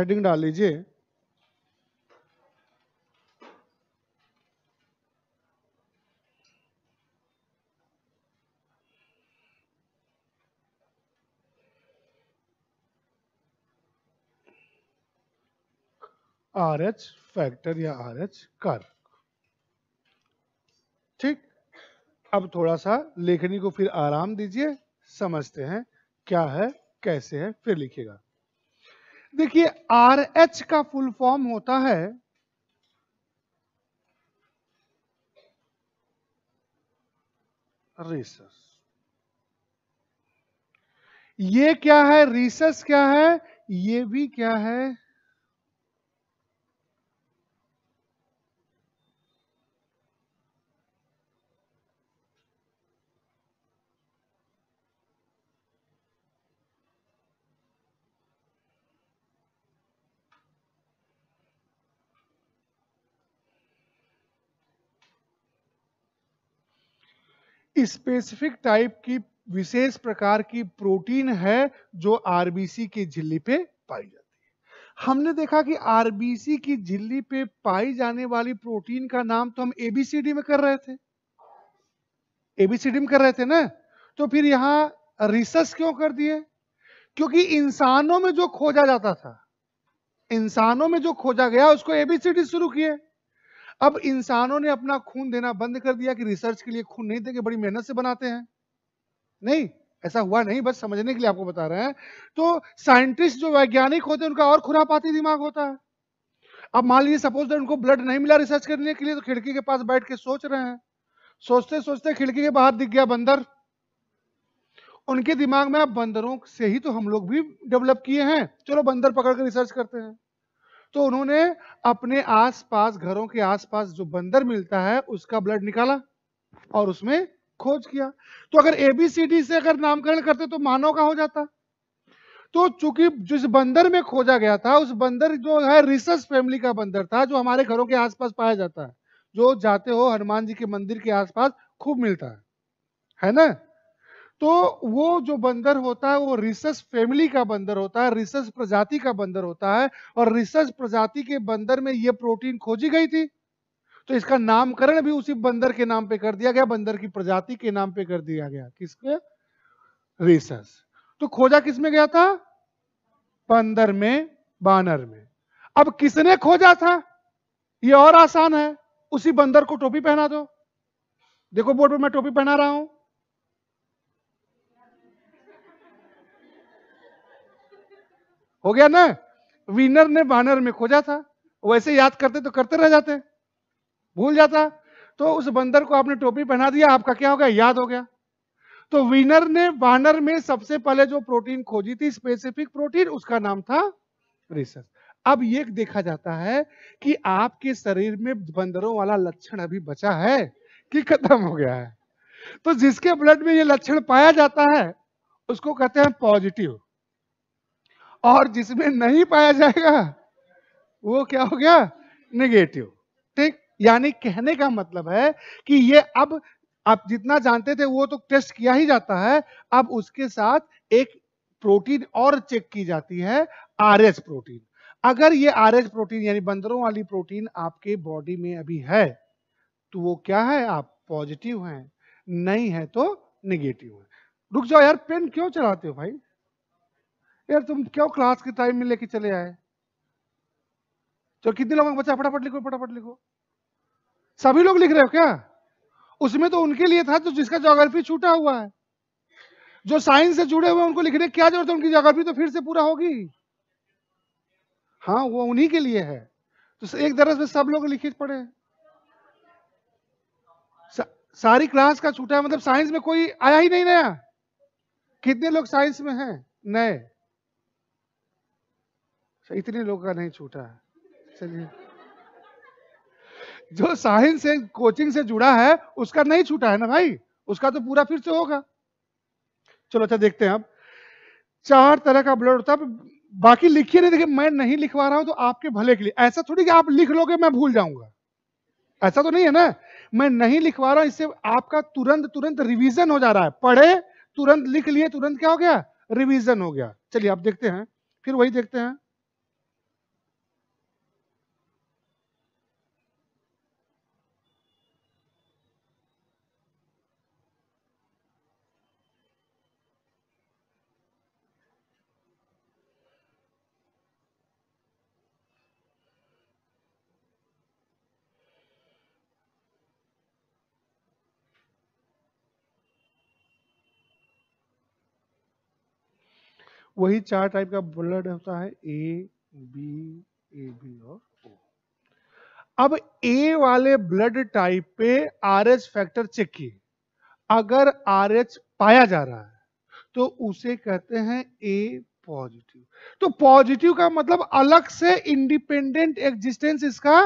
Heading डाल लीजिए R H factor या आर एच कारक ठीक अब थोड़ा सा लेखनी को फिर आराम दीजिए समझते हैं क्या है कैसे है फिर लिखिएगा देखिए आर एच का फुल फॉर्म होता है रिसस ये क्या है रिसस क्या है ये भी क्या है स्पेसिफिक टाइप की विशेष प्रकार की प्रोटीन है जो आरबीसी की झिल्ली पे पाई जाती है हमने देखा कि आरबीसी की झिल्ली पे पाई जाने वाली प्रोटीन का नाम तो हम एबीसीडी में कर रहे थे एबीसीडी में कर रहे थे ना तो फिर यहां रिसर्च क्यों कर दिए क्योंकि इंसानों में जो खोजा जाता था इंसानों में जो खोजा गया उसको एबीसीडी शुरू किए अब इंसानों ने अपना खून देना बंद कर दिया कि रिसर्च के लिए खून नहीं देंगे बड़ी मेहनत से बनाते हैं नहीं ऐसा हुआ नहीं बस समझने के लिए आपको बता रहे हैं तो साइंटिस्ट जो वैज्ञानिक होते हैं उनका और खुरापाती दिमाग होता है अब मान लीजिए सपोज उनको ब्लड नहीं मिला रिसर्च करने के लिए तो खिड़की के पास बैठ के सोच रहे हैं सोचते सोचते खिड़की के बाहर दिख गया बंदर उनके दिमाग में आप बंदरों से ही तो हम लोग भी डेवलप किए हैं चलो बंदर पकड़ कर रिसर्च करते हैं तो उन्होंने अपने आसपास घरों के आसपास जो बंदर मिलता है उसका ब्लड निकाला और उसमें खोज किया तो अगर एबीसीडी से अगर नामकरण करते तो मानव का हो जाता तो चूंकि जिस बंदर में खोजा गया था उस बंदर जो है रिसर्च फैमिली का बंदर था जो हमारे घरों के आसपास पाया जाता है जो जाते हो हनुमान जी के मंदिर के आसपास खूब मिलता है है ना तो वो जो बंदर होता है वो रिसस फैमिली का बंदर होता है रिसस प्रजाति का बंदर होता है और रिसस प्रजाति के बंदर में ये प्रोटीन खोजी गई थी तो इसका नामकरण भी उसी बंदर के नाम पे कर दिया गया बंदर की प्रजाति के नाम पे कर दिया गया किसके रिसस तो खोजा किसमें गया था बंदर में बानर में अब किसने खोजा था ये और आसान है उसी बंदर को टोपी पहना दो देखो बोर्ड पर मैं टोपी पहना रहा हूं हो गया ना विनर ने बानर में खोजा था वैसे याद करते तो करते रह जाते भूल जाता तो उस बंदर को आपने टोपी पहना दिया आपका क्या हो गया याद हो गया तो विनर ने बानर में सबसे पहले जो प्रोटीन खोजी थी स्पेसिफिक प्रोटीन उसका नाम था रिसर्च अब ये देखा जाता है कि आपके शरीर में बंदरों वाला लक्षण अभी बचा है कि खत्म हो गया है तो जिसके ब्लड में ये लक्षण पाया जाता है उसको कहते हैं पॉजिटिव और जिसमें नहीं पाया जाएगा वो क्या हो गया नेगेटिव ठीक यानी कहने का मतलब है कि ये अब आप जितना जानते थे वो तो टेस्ट किया ही जाता है अब उसके साथ एक प्रोटीन और चेक की जाती है आरएच प्रोटीन अगर ये आरएच प्रोटीन यानी बंदरों वाली प्रोटीन आपके बॉडी में अभी है तो वो क्या है आप पॉजिटिव हैं नहीं है तो निगेटिव है रुक जाओ यार पेन क्यों चलाते हो भाई यार तुम क्यों क्लास के टाइम में लेके चले आए तो कितने का बच्चा फटाफट लिखो फटाफट लिखो सभी लोग लिख रहे हो क्या उसमें तो उनके लिए था तो जिसका जोग्राफी छूटा हुआ है जो साइंस से जुड़े हुए उनको लिखने क्या जरूरत है उनकी ज्योग्राफी तो फिर से पूरा होगी हाँ वो उन्हीं के लिए है तो एक दरअसल में सब लोग लिखे पड़े सा, सारी क्लास का छूटा है मतलब साइंस में कोई आया ही नहीं नया कितने लोग साइंस में हैं नए अच्छा, इतने लोगों का नहीं छूटा है चलिए जो साहिन से कोचिंग से जुड़ा है उसका नहीं छूटा है ना भाई उसका तो पूरा फिर से होगा चलो अच्छा देखते हैं अब चार तरह का ब्लड होता है बाकी लिखिए नहीं देखिए मैं नहीं लिखवा रहा हूं तो आपके भले के लिए ऐसा थोड़ी कि आप लिख लोगे मैं भूल जाऊंगा ऐसा तो नहीं है ना मैं नहीं लिखवा रहा हूं इससे आपका तुरंत तुरंत रिविजन हो जा रहा है पढ़े तुरंत लिख लिए तुरंत क्या हो गया रिविजन हो गया चलिए आप देखते हैं फिर वही देखते हैं वही चार टाइप का ब्लड होता है ए बी ए बी और ओ अब ए वाले ब्लड टाइप पे आरएच फैक्टर चेक किए अगर आरएच पाया जा रहा है तो उसे कहते हैं ए पॉजिटिव तो पॉजिटिव का मतलब अलग से इंडिपेंडेंट एग्जिस्टेंस इसका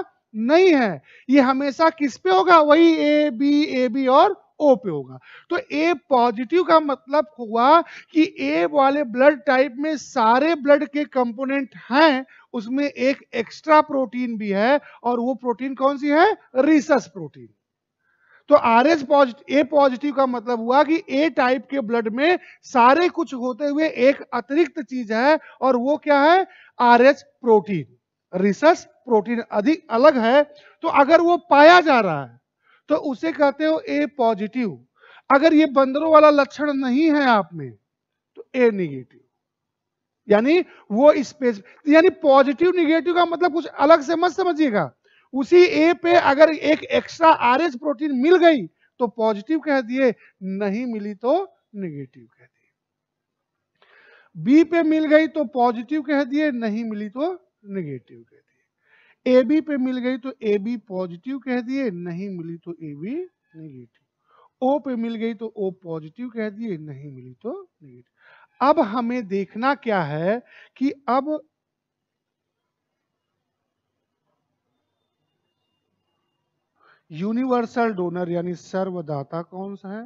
नहीं है ये हमेशा किस पे होगा वही ए बी ए बी और ओ पे होगा तो ए पॉजिटिव का मतलब हुआ कि ए वाले ब्लड टाइप में सारे ब्लड के कंपोनेंट हैं उसमें एक एक्स्ट्रा प्रोटीन भी है और वो प्रोटीन कौन सी है रिसस प्रोटीन तो R S positive A positive का मतलब हुआ कि ए टाइप के ब्लड में सारे कुछ होते हुए एक अतिरिक्त चीज है और वो क्या है R H protein rhesus protein अधिक अलग है तो अगर वो पाया जा रहा है तो उसे कहते हो ए पॉजिटिव अगर ये बंदरों वाला लक्षण नहीं है आप में तो ए निगेटिव यानी वो स्पेस यानी पॉजिटिव निगेटिव का मतलब कुछ अलग से मत समझिएगा उसी ए पे अगर एक एक्स्ट्रा आरएच प्रोटीन मिल गई तो पॉजिटिव कह दिए नहीं मिली तो निगेटिव कह दिए बी पे मिल गई तो पॉजिटिव कह दिए नहीं मिली तो निगेटिव कह दिए ए बी पे मिल गई तो ए बी पॉजिटिव कह दिए नहीं मिली तो ए बी निगेटिव ओ पे मिल गई तो ओ पॉजिटिव कह दिए नहीं मिली तो निगेटिव अब हमें देखना क्या है कि अब यूनिवर्सल डोनर यानी सर्वदाता कौन सा है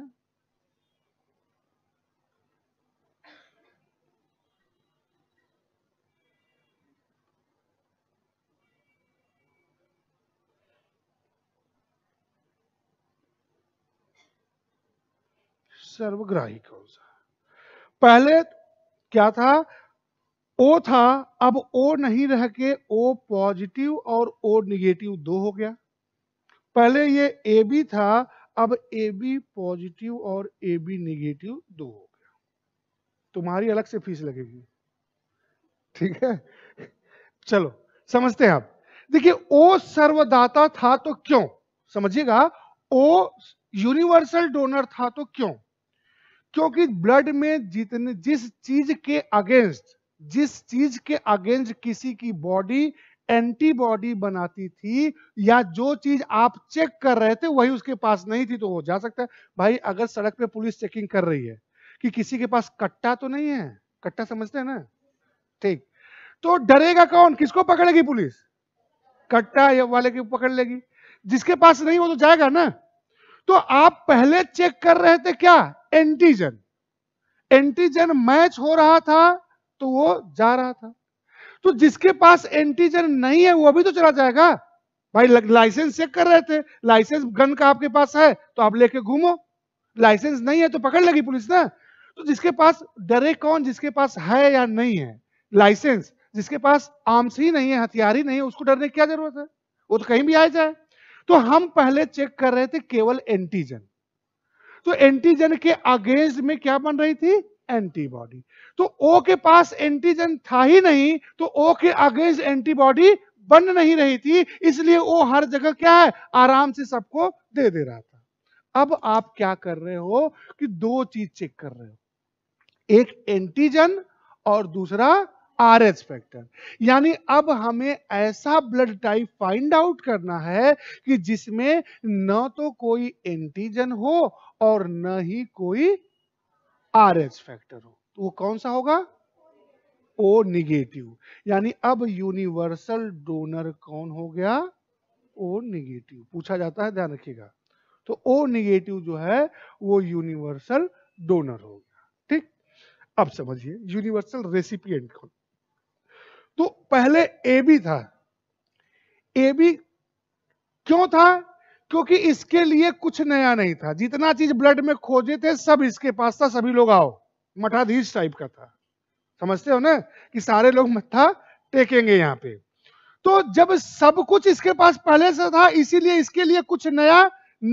सर्वग्राही कौन सा पहले क्या था ओ था अब ओ नहीं रह के ओ पॉजिटिव और ओ निगेटिव दो हो गया पहले ये ए बी था अब ए बी पॉजिटिव और ए बी निगेटिव दो हो गया तुम्हारी अलग से फीस लगेगी ठीक है चलो समझते हैं आप देखिए ओ सर्वदाता था तो क्यों समझिएगा ओ यूनिवर्सल डोनर था तो क्यों क्योंकि ब्लड में जितने जिस चीज के अगेंस्ट जिस चीज के अगेंस्ट किसी की बॉडी एंटीबॉडी बनाती थी या जो चीज आप चेक कर रहे थे वही उसके पास नहीं थी तो हो जा सकता है भाई अगर सड़क पे पुलिस चेकिंग कर रही है कि किसी के पास कट्टा तो नहीं है कट्टा समझते हैं ना ठीक तो डरेगा कौन किसको पकड़ेगी पुलिस कट्टा वाले की पकड़ लेगी जिसके पास नहीं हो तो जाएगा ना तो आप पहले चेक कर रहे थे क्या एंटीजन एंटीजन मैच हो रहा था तो वो जा रहा था तो जिसके पास एंटीजन नहीं है वो अभी तो चला जाएगा भाई लाइसेंस चेक कर रहे थे लाइसेंस गन का आपके पास है तो आप लेके घूमो लाइसेंस नहीं है तो पकड़ लगी पुलिस ना तो जिसके पास डरे कौन जिसके पास है या नहीं है लाइसेंस जिसके पास आर्म्स ही नहीं है हथियार ही नहीं है उसको डरने की क्या जरूरत है वो तो कहीं भी आ जाए तो हम पहले चेक कर रहे थे केवल एंटीजन तो एंटीजन के अगेंस्ट में क्या बन रही थी एंटीबॉडी तो ओ के पास एंटीजन था ही नहीं तो ओ के अगेंस्ट एंटीबॉडी बन नहीं रही थी इसलिए वो हर जगह क्या है आराम से सबको दे दे रहा था अब आप क्या कर रहे हो कि दो चीज चेक कर रहे हो एक एंटीजन और दूसरा आर एच फैक्टर यानी अब हमें ऐसा ब्लड टाइप फाइंड आउट करना है कि जिसमें न तो कोई एंटीजन हो और न ही कोई आर एच फैक्टर हो तो वो कौन सा होगा ओ निगेटिव यानी अब यूनिवर्सल डोनर कौन हो गया ओ निगेटिव पूछा जाता है ध्यान रखिएगा तो ओ निगेटिव जो है वो यूनिवर्सल डोनर हो गया ठीक अब समझिए यूनिवर्सल रेसिपियंट कौन तो पहले ए बी था ए बी क्यों था क्योंकि इसके लिए कुछ नया नहीं था जितना चीज ब्लड में खोजे थे सब इसके पास था सभी लोग आओ मठाधीश टाइप का था समझते हो ना कि सारे लोग मत्था टेकेंगे यहाँ पे तो जब सब कुछ इसके पास पहले से था इसीलिए इसके लिए कुछ नया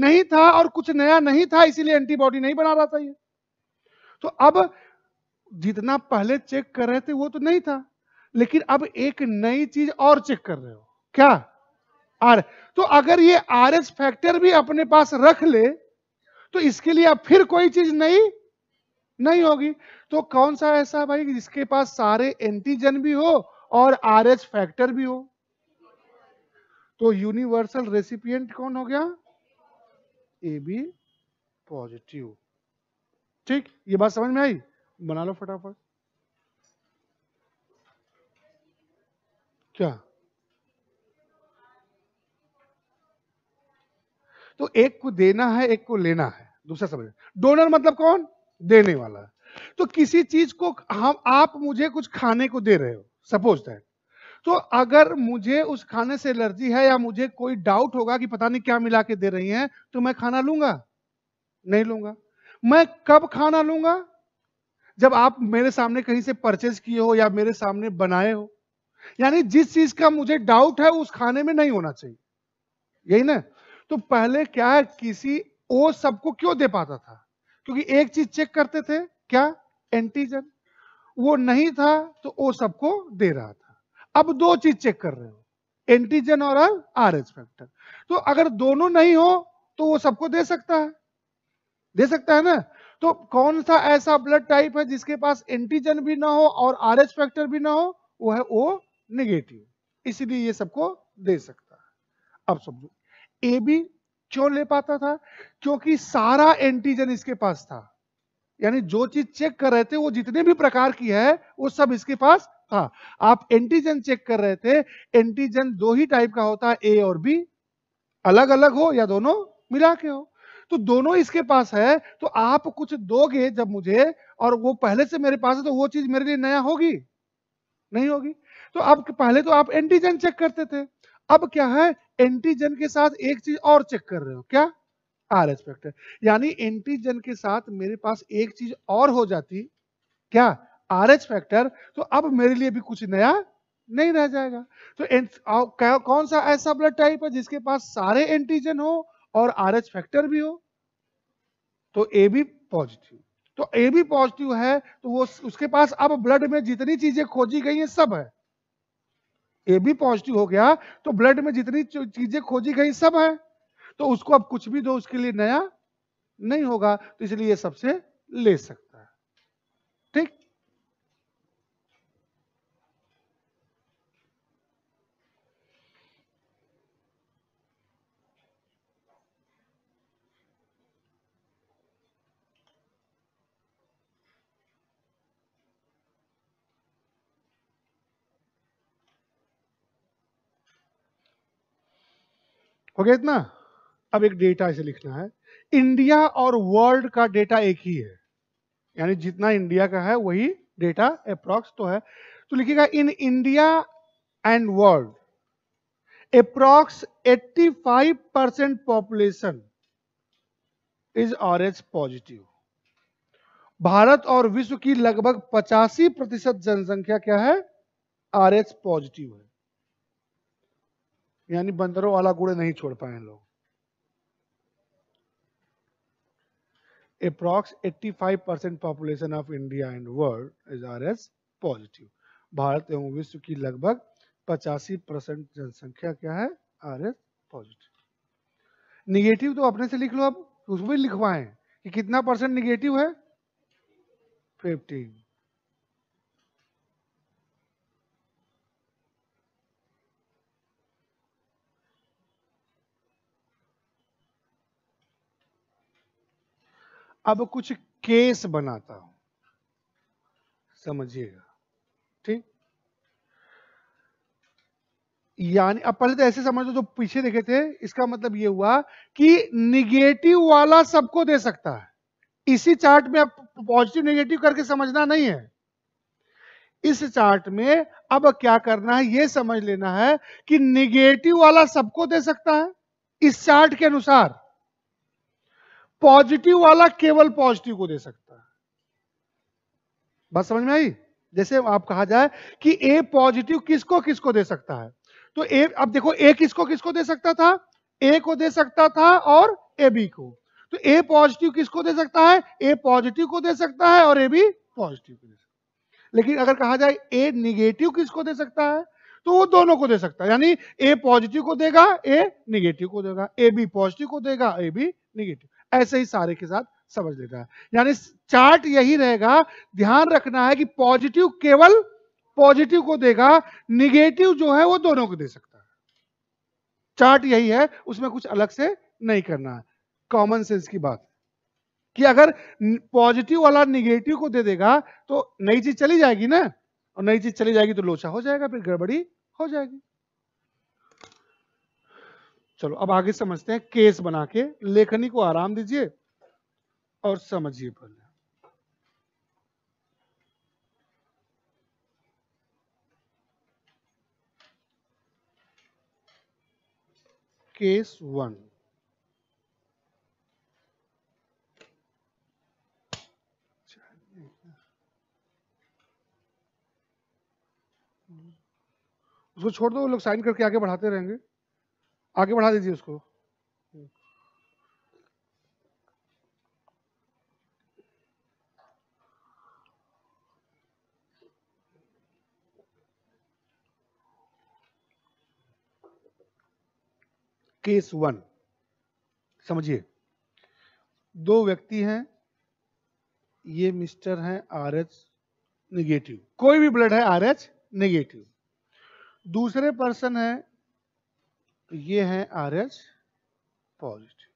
नहीं था और कुछ नया नहीं था इसीलिए एंटीबॉडी नहीं बना रहा था ये तो अब जितना पहले चेक कर रहे थे वो तो नहीं था लेकिन अब एक नई चीज और चेक कर रहे हो क्या आर तो अगर ये आर एस फैक्टर भी अपने पास रख ले तो इसके लिए अब फिर कोई चीज नहीं नहीं होगी तो कौन सा ऐसा भाई जिसके पास सारे एंटीजन भी हो और आर एस फैक्टर भी हो तो यूनिवर्सल रेसिपिएंट कौन हो गया ए बी पॉजिटिव ठीक ये बात समझ में आई बना लो फटाफट क्या तो एक को देना है एक को लेना है दूसरा समझ डोनर मतलब कौन देने वाला तो किसी चीज को हम आप मुझे कुछ खाने को दे रहे हो सपोज दैट तो अगर मुझे उस खाने से एलर्जी है या मुझे कोई डाउट होगा कि पता नहीं क्या मिला के दे रही हैं तो मैं खाना लूंगा नहीं लूंगा मैं कब खाना लूंगा जब आप मेरे सामने कहीं से परचेज किए हो या मेरे सामने बनाए हो यानी जिस चीज का मुझे डाउट है उस खाने में नहीं होना चाहिए यही ना तो पहले क्या है किसी ओ सबको क्यों दे पाता था क्योंकि एक चीज चेक करते थे क्या एंटीजन वो नहीं था तो ओ सबको दे रहा था अब दो चीज चेक कर रहे हो एंटीजन और आर एच फैक्टर तो अगर दोनों नहीं हो तो वो सबको दे सकता है दे सकता है ना तो कौन सा ऐसा ब्लड टाइप है जिसके पास एंटीजन भी ना हो और आर एच फैक्टर भी ना हो वो है ओ निगेटिव इसीलिए ये सबको दे सकता है अब समझो ए बी क्यों ले पाता था क्योंकि सारा एंटीजन इसके पास था यानी जो चीज चेक कर रहे थे वो जितने भी प्रकार की है वो सब इसके पास था आप एंटीजन चेक कर रहे थे एंटीजन दो ही टाइप का होता है ए और बी अलग अलग हो या दोनों मिला के हो तो दोनों इसके पास है तो आप कुछ दोगे जब मुझे और वो पहले से मेरे पास है तो वो चीज मेरे लिए नया होगी नहीं होगी तो आप पहले तो आप एंटीजन चेक करते थे अब क्या है एंटीजन के साथ एक चीज और चेक कर रहे हो क्या आर एच फैक्टर यानी एंटीजन के साथ मेरे पास एक चीज और हो जाती क्या आर एच फैक्टर तो अब मेरे लिए भी कुछ नया नहीं रह जाएगा तो कौन सा ऐसा ब्लड टाइप है जिसके पास सारे एंटीजन हो और आर एच फैक्टर भी हो तो ए बी पॉजिटिव तो ए भी पॉजिटिव है तो वो उसके पास अब ब्लड में जितनी चीजें खोजी गई है सब है ए बी पॉजिटिव हो गया तो ब्लड में जितनी चीजें खोजी गई सब है तो उसको अब कुछ भी दो उसके लिए नया नहीं होगा तो इसलिए सबसे ले सकते हो गया इतना अब एक डेटा इसे लिखना है इंडिया और वर्ल्ड का डेटा एक ही है यानी जितना इंडिया का है वही डेटा अप्रॉक्स तो है तो लिखिएगा in India and world approx 85 percent population is orange positive भारत और विश्व की लगभग पचासी प्रतिशत जनसंख्या क्या है आर एच पॉजिटिव है यानी बंदरों वाला गुड़ नहीं छोड़ पाए लोग approx 85 five percent population of India and world is R S positive भारत एवं विश्व की लगभग पचासी परसेंट जनसंख्या क्या है आर एस पॉजिटिव निगेटिव तो अपने से लिख लो आप उसमें लिखवाएं कि कितना परसेंट निगेटिव है फिफ्टीन अब कुछ केस बनाता हूं समझिएगा ठीक यानी अब पहले तो ऐसे समझ लो जो पीछे देखे थे इसका मतलब ये हुआ कि निगेटिव वाला सबको दे सकता है इसी चार्ट में अब पॉजिटिव निगेटिव करके समझना नहीं है इस चार्ट में अब क्या करना है ये समझ लेना है कि निगेटिव वाला सबको दे सकता है इस चार्ट के अनुसार पॉजिटिव वाला केवल पॉजिटिव को दे सकता है बात समझ में आई जैसे आप कहा जाए कि ए पॉजिटिव किसको किसको दे सकता है तो ए अब देखो ए किसको किसको दे सकता था ए को दे सकता था और ए बी को तो ए पॉजिटिव किसको दे सकता है ए पॉजिटिव को दे सकता है और ए बी पॉजिटिव को दे सकता है लेकिन अगर कहा जाए ए निगेटिव किसको दे सकता है तो वो दोनों को दे सकता है यानी ए पॉजिटिव को देगा ए निगेटिव को देगा ए बी पॉजिटिव को देगा ए बी निगेटिव ऐसे ही सारे के साथ समझ लेना है यानी चार्ट यही रहेगा ध्यान रखना है कि पॉजिटिव केवल पॉजिटिव को देगा निगेटिव जो है वो दोनों को दे सकता है चार्ट यही है उसमें कुछ अलग से नहीं करना है कॉमन सेंस की बात कि अगर पॉजिटिव वाला निगेटिव को दे देगा तो नई चीज चली जाएगी ना और नई चीज चली जाएगी तो लोचा हो जाएगा फिर गड़बड़ी हो जाएगी चलो अब आगे समझते हैं केस बना के लेखनी को आराम दीजिए और समझिए पहले केस वन उसको छोड़ दो वो लोग साइन करके आगे बढ़ाते रहेंगे आगे बढ़ा दीजिए उसको केस वन समझिए दो व्यक्ति हैं ये मिस्टर हैं आर एच निगेटिव कोई भी ब्लड है आर एच निगेटिव दूसरे पर्सन है तो ये है आर एच पॉजिटिव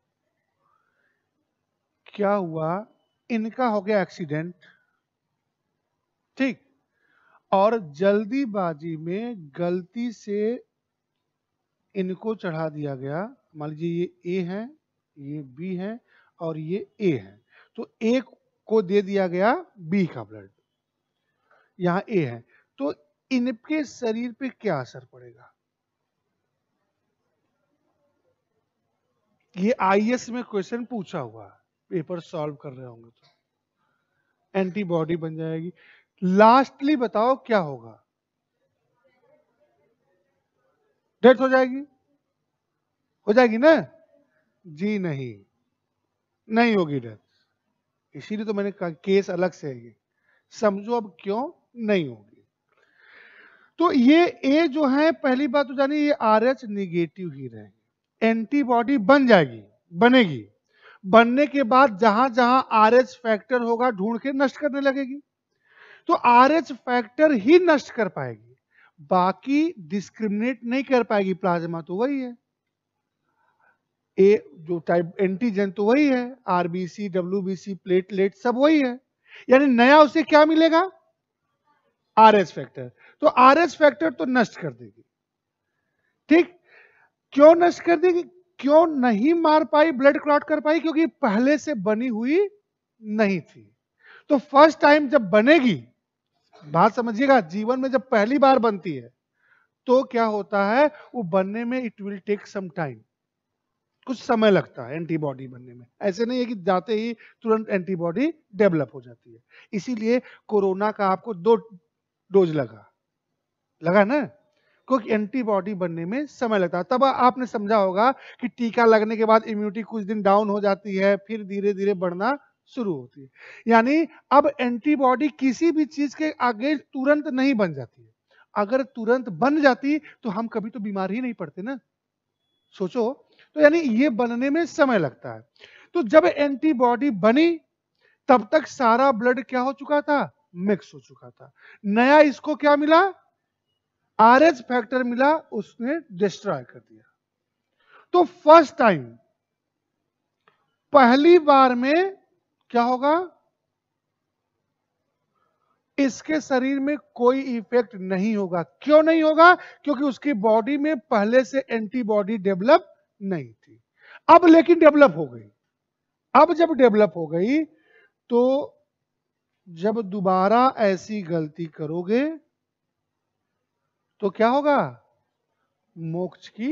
क्या हुआ इनका हो गया एक्सीडेंट ठीक और जल्दीबाजी में गलती से इनको चढ़ा दिया गया मान लीजिए ये ए है ये बी है और ये ए है तो ए को दे दिया गया बी का ब्लड यहां ए है तो इनके शरीर पे क्या असर पड़ेगा ये आईएएस e में क्वेश्चन पूछा हुआ पेपर सॉल्व कर रहे होंगे तो एंटीबॉडी बन जाएगी लास्टली बताओ क्या होगा डेथ हो जाएगी हो जाएगी ना जी नहीं नहीं होगी डेथ इसीलिए तो मैंने कहा केस अलग से है ये समझो अब क्यों नहीं होगी तो ये ए जो है पहली बात तो जानिए ये आर एच निगेटिव ही रहेंगे एंटीबॉडी बन जाएगी बनेगी बनने के बाद जहां जहां आर एच फैक्टर होगा ढूंढ के नष्ट करने लगेगी तो आर एच फैक्टर ही नष्ट कर पाएगी बाकी डिस्क्रिमिनेट नहीं कर पाएगी प्लाज्मा तो वही है ए जो टाइप एंटीजन तो वही है आरबीसी डब्ल्यूबीसी प्लेटलेट सब वही है यानी नया उसे क्या मिलेगा आर एच फैक्टर तो आर एच फैक्टर तो नष्ट कर देगी ठीक क्यों नष्ट कर दी क्यों नहीं मार पाई ब्लड क्लॉट कर पाई क्योंकि पहले से बनी हुई नहीं थी तो फर्स्ट टाइम जब बनेगी बात समझिएगा जीवन में जब पहली बार बनती है तो क्या होता है वो बनने में it will take some time कुछ समय लगता है एंटीबॉडी बनने में ऐसे नहीं है कि जाते ही तुरंत एंटीबॉडी डेवलप हो जाती है इसीलिए कोरोना का आपको दो डोज लगा लगा ना को एंटीबॉडी बनने में समय लगता है तब आपने समझा होगा कि टीका लगने के बाद इम्यूनिटी कुछ दिन डाउन हो जाती है फिर धीरे धीरे बढ़ना शुरू होती है यानी अब एंटीबॉडी किसी भी चीज के आगे तुरंत नहीं बन जाती है अगर तुरंत बन जाती तो हम कभी तो बीमार ही नहीं पड़ते ना सोचो तो यानी ये बनने में समय लगता है तो जब एंटीबॉडी बनी तब तक सारा ब्लड क्या हो चुका था मिक्स हो चुका था नया इसको क्या मिला आर एच फैक्टर मिला उसने डिस्ट्रॉय कर दिया तो फर्स्ट टाइम पहली बार में क्या होगा इसके शरीर में कोई इफेक्ट नहीं होगा क्यों नहीं होगा क्योंकि उसकी बॉडी में पहले से एंटीबॉडी डेवलप नहीं थी अब लेकिन डेवलप हो गई अब जब डेवलप हो गई तो जब दोबारा ऐसी गलती करोगे तो क्या होगा मोक्ष की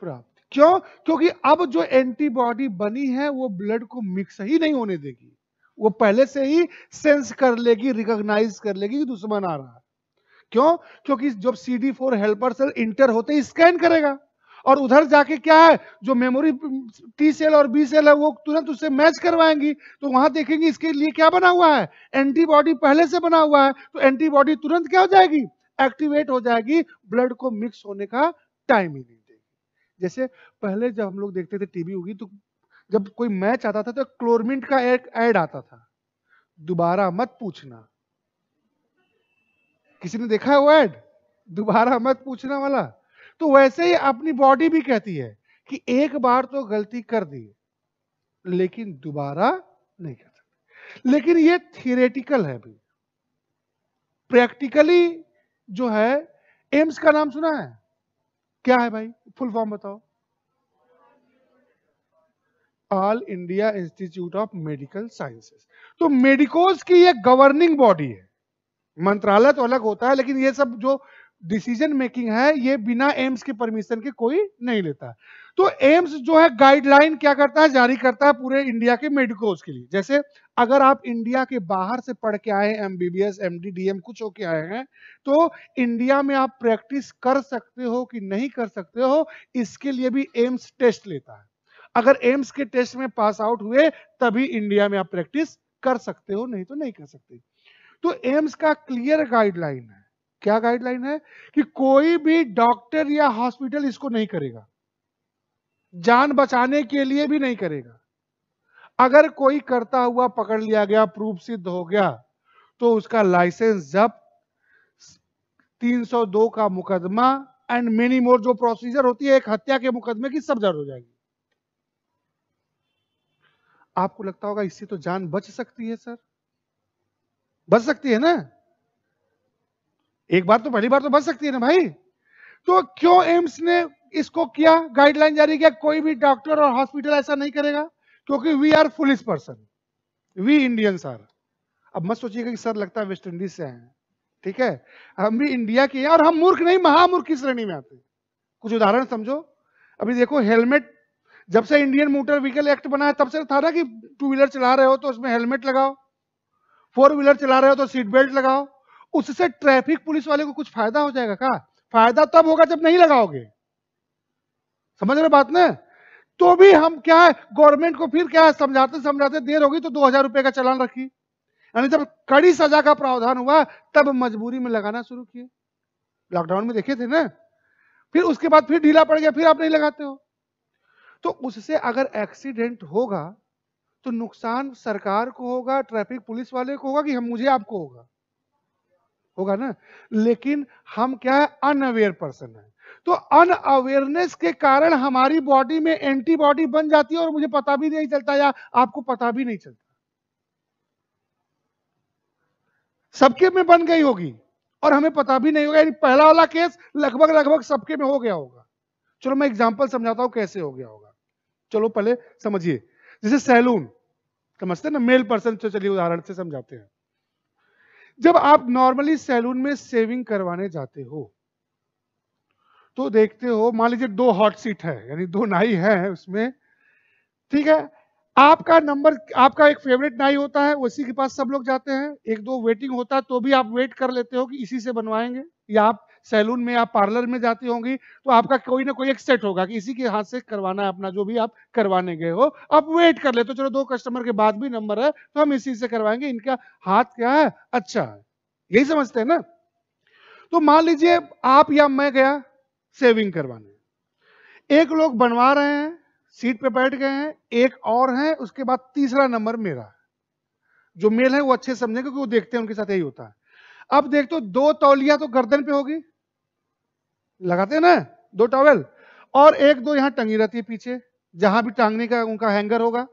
प्राप्ति क्यों क्योंकि अब जो एंटीबॉडी बनी है वो ब्लड को मिक्स ही नहीं होने देगी वो पहले से ही सेंस कर लेगी रिकॉग्नाइज कर लेगी कि दुश्मन आ रहा है क्यों क्योंकि जब C D four helper cell enter होते ही स्कैन करेगा और उधर जाके क्या है जो मेमोरी टी सेल और बी सेल है वो तुरंत उससे मैच करवाएंगी तो वहां देखेंगे इसके लिए क्या बना हुआ है एंटीबॉडी पहले से बना हुआ है तो एंटीबॉडी तुरंत क्या हो जाएगी एक्टिवेट हो जाएगी ब्लड को मिक्स होने का टाइम ही नहीं देगी जैसे पहले जब हम लोग देखते थे टीबी होगी तो जब कोई मैच आता था तो क्लोरमिंट का एक एड आता था दोबारा मत पूछना किसी ने देखा है वो एड दोबारा मत पूछना वाला तो वैसे ही अपनी बॉडी भी कहती है कि एक बार तो गलती कर दी लेकिन दोबारा नहीं कर सकते लेकिन ये थियोरेटिकल है भी प्रैक्टिकली जो है एम्स का नाम सुना है क्या है भाई फुल फॉर्म बताओ All India Institute of Medical Sciences तो मेडिकोज की ये गवर्निंग बॉडी है मंत्रालय तो अलग होता है लेकिन ये सब जो डिसीजन मेकिंग है ये बिना एम्स के परमिशन के कोई नहीं लेता तो एम्स जो है गाइडलाइन क्या करता है जारी करता है पूरे इंडिया के मेडिकोज के लिए जैसे अगर आप इंडिया के बाहर से पढ़ के आए हैं बी बी एम डी कुछ होके आए हैं तो इंडिया में आप प्रैक्टिस कर सकते हो कि नहीं कर सकते हो इसके लिए भी एम्स टेस्ट लेता है अगर एम्स के टेस्ट में पास आउट हुए तभी इंडिया में आप प्रैक्टिस कर सकते हो नहीं तो नहीं कर सकते तो एम्स का क्लियर गाइडलाइन है क्या गाइडलाइन है कि कोई भी डॉक्टर या हॉस्पिटल इसको नहीं करेगा जान बचाने के लिए भी नहीं करेगा अगर कोई करता हुआ पकड़ लिया गया प्रूफ सिद्ध हो गया तो उसका लाइसेंस जब्त 302 का मुकदमा एंड मेनी मोर जो प्रोसीजर होती है एक हत्या के मुकदमे की सब जरूर हो जाएगी आपको लगता होगा इससे तो जान बच सकती है सर बच सकती है ना एक बार तो पहली बार तो बच सकती है ना भाई तो क्यों एम्स ने इसको किया गाइडलाइन जारी किया कोई भी डॉक्टर और हॉस्पिटल ऐसा नहीं करेगा क्योंकि we are foolish person we Indian sir अब मत सोचिएगा कि सर लगता है वेस्ट इंडीज से हैं ठीक है हम भी इंडिया के हैं और हम मूर्ख नहीं महामूर्ख की श्रेणी में आते कुछ उदाहरण समझो अभी देखो हेलमेट जब से इंडियन मोटर व्हीकल एक्ट बना है तब से था ना कि टू व्हीलर चला रहे हो तो उसमें हेलमेट लगाओ फोर व्हीलर चला रहे हो तो सीट बेल्ट लगाओ उससे ट्रैफिक पुलिस वाले को कुछ फायदा हो जाएगा क्या फायदा तब होगा जब नहीं लगाओगे समझ रहे बात ना तो भी हम क्या है गवर्नमेंट को फिर क्या है समझाते समझाते देर होगी तो दो हजार रुपए का चलान रखी यानी जब कड़ी सजा का प्रावधान हुआ तब मजबूरी में लगाना शुरू किए लॉकडाउन में देखे थे ना फिर उसके बाद फिर ढीला पड़ गया फिर आप नहीं लगाते हो तो उससे अगर एक्सीडेंट होगा तो नुकसान सरकार को होगा ट्रैफिक पुलिस वाले को होगा कि हम मुझे आपको होगा होगा ना लेकिन हम क्या है अनअवेयर पर्सन है तो अन अवेयरनेस के कारण हमारी बॉडी में एंटीबॉडी बन जाती है और मुझे पता भी नहीं चलता या आपको पता भी नहीं चलता सबके में बन गई होगी और हमें पता भी नहीं होगा यानी पहला वाला केस लगभग लगभग सबके में हो गया होगा चलो मैं एग्जाम्पल समझाता हूं कैसे हो गया होगा चलो पहले समझिए जैसे सैलून समझते ना मेल पर्सन तो चलिए उदाहरण से समझाते हैं जब आप नॉर्मली सैलून में सेविंग करवाने जाते हो तो देखते हो मान लीजिए दो हॉट सीट है यानी दो नाई है उसमें ठीक है आपका नंबर आपका एक फेवरेट नाई होता है उसी के पास सब लोग जाते हैं एक दो वेटिंग होता है तो भी आप वेट कर लेते हो कि इसी से बनवाएंगे या आप सैलून में या पार्लर में जाती होंगी तो आपका कोई ना कोई एक सेट होगा कि इसी के हाथ से करवाना है अपना जो भी आप करवाने गए हो आप वेट कर लेते हो चलो दो कस्टमर के बाद भी नंबर है तो हम इसी से करवाएंगे इनका हाथ क्या है अच्छा है यही समझते हैं ना तो मान लीजिए आप या मैं गया सेविंग करवाने एक लोग बनवा रहे हैं सीट पे बैठ गए हैं एक और है उसके बाद तीसरा नंबर मेरा है जो मेल है वो अच्छे समझेंगे क्योंकि वो देखते हैं उनके साथ यही होता है अब देख तो दो तौलिया तो गर्दन पे होगी लगाते हैं ना दो टॉवेल और एक दो यहां टंगी रहती है पीछे जहां भी टांगने का उनका हैंगर होगा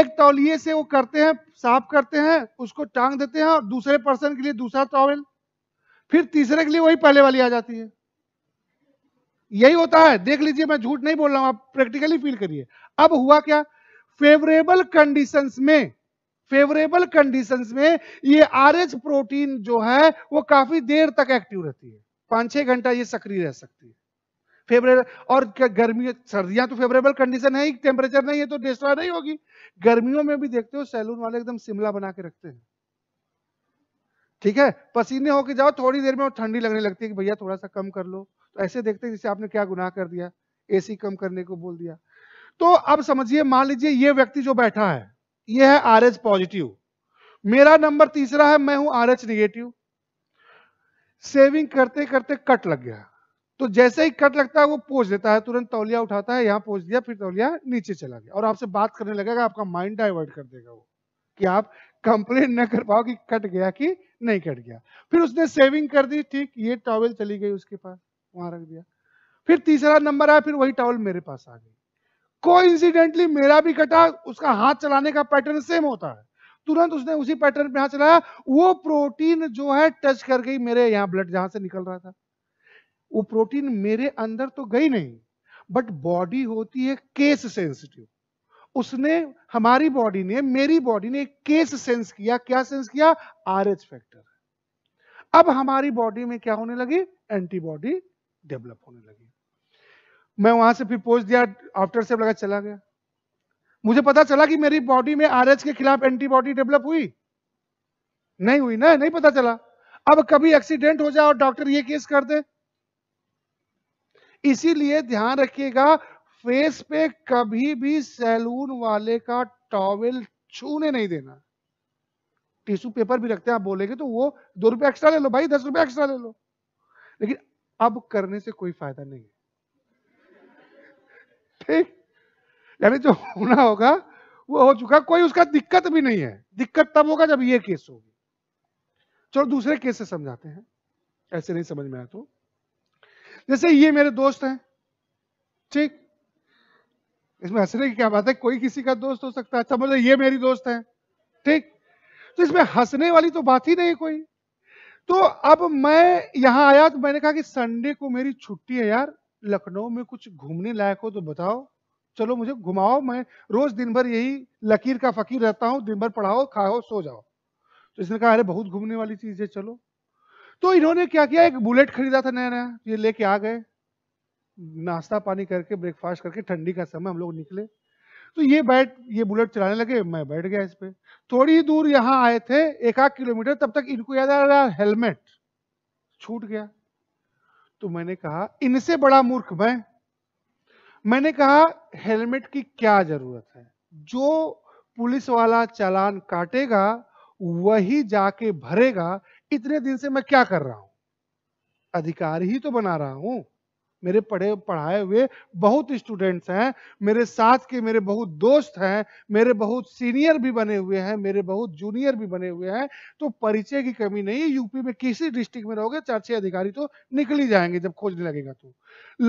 एक तौलिए से वो करते हैं साफ करते हैं उसको टांग देते हैं और दूसरे पर्सन के लिए दूसरा टॉवेल फिर तीसरे के लिए वही पहले वाली आ जाती है यही होता है देख लीजिए मैं झूठ नहीं बोल रहा हूं आप प्रैक्टिकली फील करिए अब हुआ क्या फेवरेबल कंडीशंस में फेवरेबल कंडीशंस में ये आरएच प्रोटीन जो है वो काफी देर तक एक्टिव रहती है पांच छह घंटा ये सक्रिय रह सकती है फेवरेबल और गर्मी सर्दियां तो फेवरेबल कंडीशन है टेम्परेचर नहीं है तो डिस्ट्रॉय नहीं होगी गर्मियों में भी देखते हो सैलून वाले एकदम शिमला बना के रखते हैं ठीक है पसीने होके जाओ थोड़ी देर में ठंडी लगने लगती है कि भैया थोड़ा सा कम कर लो तो ऐसे देखते हैं जैसे आपने क्या गुनाह कर दिया एसी कम करने को बोल दिया तो अब समझिए मान लीजिए ये व्यक्ति जो बैठा है ये है आर पॉजिटिव मेरा नंबर तीसरा है मैं हूं आर एच निगेटिव सेविंग करते करते कट लग गया तो जैसे ही कट लगता है वो पोज देता है तुरंत तौलिया उठाता है यहाँ पोज दिया फिर तौलिया नीचे चला गया और आपसे बात करने लगेगा आपका माइंड डाइवर्ट कर देगा वो कि आप कंप्लेन न कर पाओ कि कट गया कि नहीं कट गया फिर उसने सेविंग कर दी ठीक ये टॉवल चली गई उसके पास वहां रख दिया फिर तीसरा नंबर आया फिर वही टॉवल मेरे पास आ गई को मेरा भी कटा उसका हाथ चलाने का पैटर्न सेम होता है तुरंत उसने उसी पैटर्न पे हाथ चलाया वो प्रोटीन जो है टच कर गई मेरे यहाँ ब्लड जहां से निकल रहा था वो प्रोटीन मेरे अंदर तो गई नहीं बट बॉडी होती है केस सेंसिटिव उसने हमारी बॉडी ने मेरी बॉडी ने एक केस सेंस किया क्या सेंस किया आरएच फैक्टर अब हमारी बॉडी में क्या होने लगी एंटीबॉडी डेवलप होने लगी मैं वहां से फिर पोस्ट दिया आफ्टर से लगा चला गया मुझे पता चला कि मेरी बॉडी में आरएच के खिलाफ एंटीबॉडी डेवलप हुई नहीं हुई ना नहीं पता चला अब कभी एक्सीडेंट हो जाए और डॉक्टर ये केस कर दे इसीलिए ध्यान रखिएगा फेस पे कभी भी सैलून वाले का टॉवेल छूने नहीं देना टिश्यू पेपर भी रखते हैं आप बोलेंगे तो वो दो रुपए एक्स्ट्रा ले लो भाई दस रुपए एक्स्ट्रा ले लो लेकिन अब करने से कोई फायदा नहीं है ठीक यानी जो होना होगा वो हो चुका कोई उसका दिक्कत भी नहीं है दिक्कत तब होगा जब ये केस होगी चलो दूसरे केस से समझाते हैं ऐसे नहीं समझ में आया तो जैसे ये मेरे दोस्त हैं ठीक इसमें हंसने की क्या बात है कोई किसी का दोस्त हो सकता है अच्छा बोले मतलब ये मेरी दोस्त है ठीक तो इसमें हंसने वाली तो बात ही नहीं कोई तो अब मैं यहां आया तो मैंने कहा कि संडे को मेरी छुट्टी है यार लखनऊ में कुछ घूमने लायक हो तो बताओ चलो मुझे घुमाओ मैं रोज दिन भर यही लकीर का फकीर रहता हूं दिन भर पढ़ाओ खाओ सो जाओ तो इसने कहा अरे बहुत घूमने वाली चीज है चलो तो इन्होंने क्या किया एक बुलेट खरीदा था नया नया ये लेके आ गए नाश्ता पानी करके ब्रेकफास्ट करके ठंडी का समय हम लोग निकले तो ये बैठ ये बुलेट चलाने लगे मैं बैठ गया इस पर थोड़ी दूर यहाँ आए थे एक आध किलोमीटर तब तक इनको याद आ रहा हेलमेट छूट गया तो मैंने कहा इनसे बड़ा मूर्ख मैं मैंने कहा हेलमेट की क्या जरूरत है जो पुलिस वाला चालान काटेगा वही जाके भरेगा इतने दिन से मैं क्या कर रहा हूं अधिकारी ही तो बना रहा हूं मेरे पढ़े पढ़ाए हुए बहुत स्टूडेंट्स हैं मेरे साथ के मेरे बहुत दोस्त हैं मेरे बहुत सीनियर भी बने हुए हैं मेरे बहुत जूनियर भी बने हुए हैं तो परिचय की कमी नहीं यूपी में किसी डिस्ट्रिक्ट में रहोगे चार छह अधिकारी तो निकल ही जाएंगे जब खोजने लगेगा तो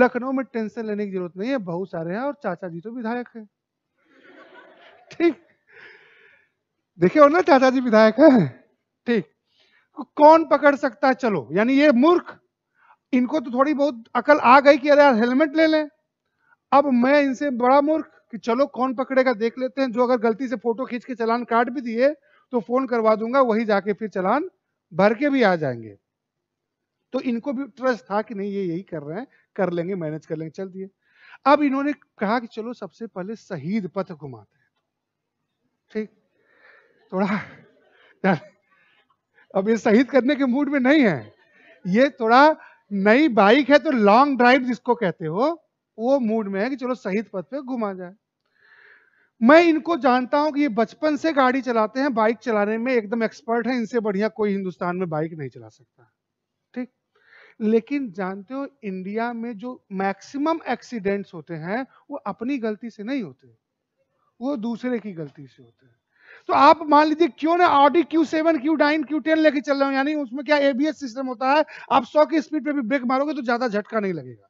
लखनऊ में टेंशन लेने की जरूरत नहीं है बहुत सारे हैं और चाचा जी तो विधायक है ठीक देखिये हो ना चाचा जी विधायक है ठीक कौन पकड़ सकता है चलो यानी ये मूर्ख इनको तो थोड़ी बहुत अकल आ गई कि अरे यार हेलमेट ले लें अब मैं इनसे बड़ा मूर्ख कि चलो कौन पकड़ेगा देख लेते हैं जो अगर गलती से फोटो खींच के चलान काट भी दिए तो फोन करवा दूंगा वही जाके फिर चलान भर के भी आ जाएंगे तो इनको भी ट्रस्ट था कि नहीं ये यही कर रहे हैं कर लेंगे मैनेज कर लेंगे चल दिए अब इन्होंने कहा कि चलो सबसे पहले शहीद पथ घुमाते हैं ठीक थोड़ा अब ये शहीद करने के मूड में नहीं है ये थोड़ा नई बाइक है तो लॉन्ग ड्राइव जिसको कहते हो वो मूड में है कि चलो शहीद पथ पे घुमा जाए मैं इनको जानता हूं कि ये बचपन से गाड़ी चलाते हैं बाइक चलाने में एकदम एक्सपर्ट है इनसे बढ़िया कोई हिंदुस्तान में बाइक नहीं चला सकता ठीक लेकिन जानते हो इंडिया में जो मैक्सिमम एक्सीडेंट्स होते हैं वो अपनी गलती से नहीं होते वो दूसरे की गलती से होते हैं तो आप मान लीजिए क्यों ना Audi Q seven Q nine Q ten लेके चल रहे हो यानी उसमें क्या एबीएस सिस्टम होता है आप सौ की स्पीड पे भी ब्रेक मारोगे तो ज्यादा झटका नहीं लगेगा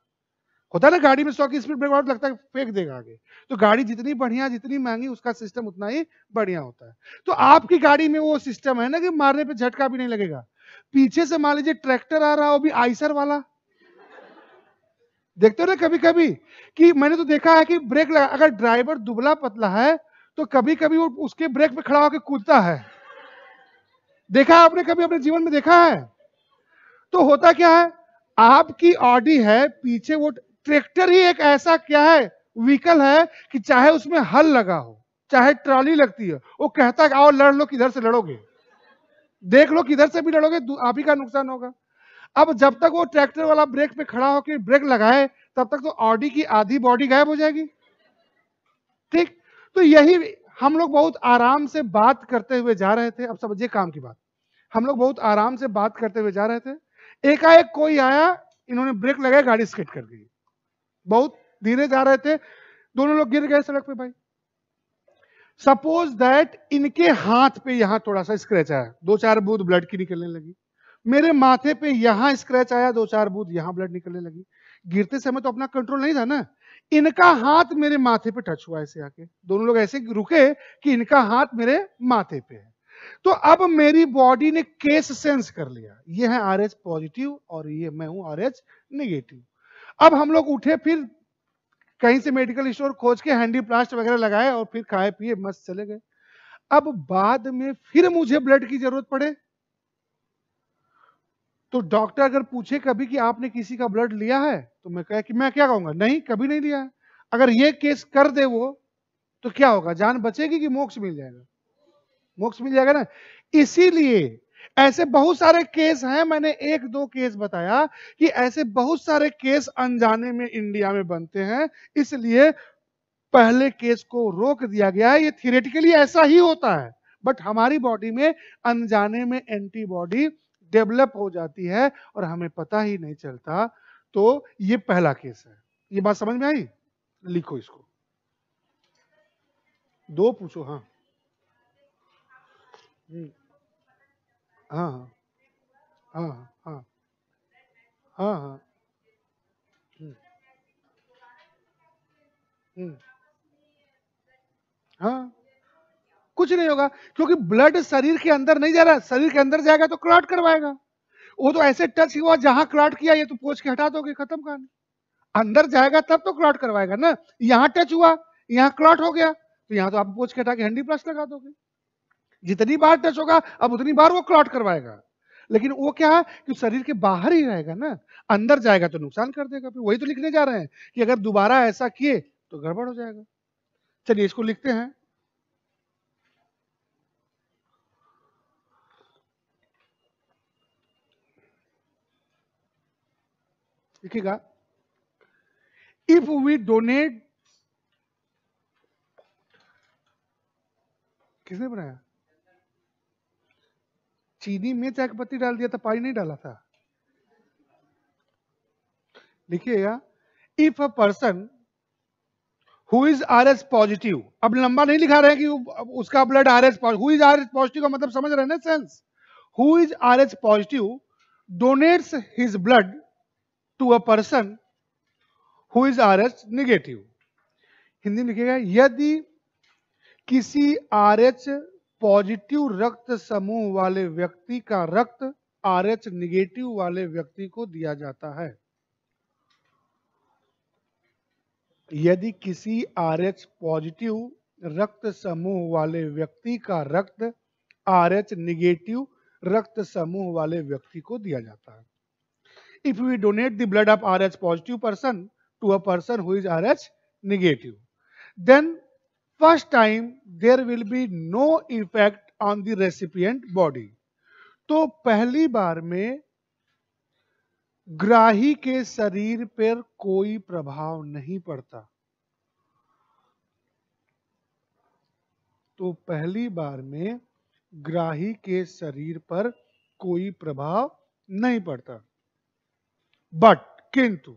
होता है ना गाड़ी में सौ की स्पीड ब्रेक मारो लगता है फेंक देगा आगे तो गाड़ी जितनी बढ़िया जितनी महंगी उसका सिस्टम उतना ही बढ़िया होता है तो आपकी गाड़ी में वो सिस्टम है ना कि मारने पर झटका भी नहीं लगेगा पीछे से मान लीजिए ट्रैक्टर आ रहा हो भी आइसर वाला देखते हो ना कभी कभी कि मैंने तो देखा है कि ब्रेक लगा अगर ड्राइवर दुबला पतला है तो कभी कभी वो उसके ब्रेक पे खड़ा होकर कूदता है देखा आपने कभी अपने जीवन में देखा है तो होता क्या है आपकी ऑडी है पीछे वो ट्रैक्टर ही एक ऐसा क्या है व्हीकल है कि चाहे उसमें हल लगा हो चाहे ट्रॉली लगती है वो कहता है आओ लड़ लो किधर से लड़ोगे देख लो किधर से भी लड़ोगे आप ही का नुकसान होगा अब जब तक वो ट्रैक्टर वाला ब्रेक पे खड़ा होकर ब्रेक लगाए तब तक तो ऑडी की आधी बॉडी गायब हो जाएगी ठीक तो यही हम लोग बहुत आराम से बात करते हुए जा रहे थे अब समझिए काम की बात हम लोग बहुत आराम से बात करते हुए जा रहे थे एकाएक कोई आया इन्होंने ब्रेक लगाया गाड़ी स्किट कर गई बहुत धीरे जा रहे थे दोनों लोग गिर गए सड़क पे भाई सपोज दैट इनके हाथ पे यहां थोड़ा सा स्क्रैच आया दो चार बूंद ब्लड की निकलने लगी मेरे माथे पे यहां स्क्रैच आया दो चार बूंद यहां ब्लड निकलने लगी गिरते समय तो अपना कंट्रोल नहीं था ना इनका हाथ मेरे माथे पे टच हुआ ऐसे आके दोनों लोग ऐसे रुके कि इनका हाथ मेरे माथे पे है तो अब मेरी बॉडी ने केस सेंस कर लिया ये है आर एच पॉजिटिव और ये मैं हूं आर एच निगेटिव अब हम लोग उठे फिर कहीं से मेडिकल स्टोर खोज के हैंडी प्लास्ट वगैरह लगाए और फिर खाए पिए मस्त चले गए अब बाद में फिर मुझे ब्लड की जरूरत पड़े तो डॉक्टर अगर पूछे कभी कि आपने किसी का ब्लड लिया है तो मैं कह कि मैं क्या कहूंगा नहीं कभी नहीं लिया है अगर ये केस कर दे वो तो क्या होगा जान बचेगी कि मोक्ष मिल जाएगा मोक्ष मिल जाएगा ना इसीलिए ऐसे बहुत सारे केस हैं मैंने एक दो केस बताया कि ऐसे बहुत सारे केस अनजाने में इंडिया में बनते हैं इसलिए पहले केस को रोक दिया गया है ये थियरेटिकली ऐसा ही होता है बट हमारी बॉडी में अनजाने में एंटीबॉडी डेवलप हो जाती है और हमें पता ही नहीं चलता तो ये पहला केस है ये बात समझ में आई लिखो इसको दो पूछो हाँ हम्म। हाँ, हाँ हाँ हाँ हाँ हाँ हाँ हम्म, हम्म। हाँ कुछ नहीं होगा क्योंकि ब्लड शरीर के अंदर नहीं जा रहा शरीर के अंदर जाएगा तो क्लॉट करवाएगा वो तो ऐसे टच हुआ जहां क्लॉट किया ये तो पोच के हटा दोगे खत्म कहानी अंदर जाएगा तब तो क्लॉट करवाएगा ना यहाँ टच हुआ यहाँ क्लॉट हो गया तो यहाँ तो आप पोच के हटा के हंडी प्लस लगा दोगे जितनी बार टच होगा अब उतनी बार वो क्लॉट करवाएगा लेकिन वो क्या है कि शरीर के बाहर ही रहेगा ना अंदर जाएगा तो नुकसान कर देगा फिर वही तो लिखने जा रहे हैं कि अगर दोबारा ऐसा किए तो गड़बड़ हो जाएगा चलिए इसको लिखते हैं देखिएगा इफ वी डोनेट किसने बनाया चीनी में चाय पत्ती डाल दिया था पानी नहीं डाला था लिखिएगा if a person who is R S positive अब लंबा नहीं लिखा रहे हैं कि उसका blood R S who is R S positive का मतलब समझ रहे हैं ना sense who is R S positive donates his blood to a person who is R H negative Hindi लिखेगा यदि किसी आर एच पॉजिटिव रक्त समूह वाले व्यक्ति का रक्त आर एच निगेटिव वाले व्यक्ति को दिया जाता है यदि किसी आर एच पॉजिटिव रक्त समूह वाले व्यक्ति का रक्त आर एच निगेटिव रक्त समूह वाले व्यक्ति को दिया जाता है if we donate the blood of Rh positive person to a person who is Rh negative, then first time there will be no effect on the recipient body. तो पहली बार में ग्राही के शरीर पर कोई प्रभाव नहीं पड़ता तो पहली बार में ग्राही के शरीर पर कोई प्रभाव नहीं पड़ता बट किंतु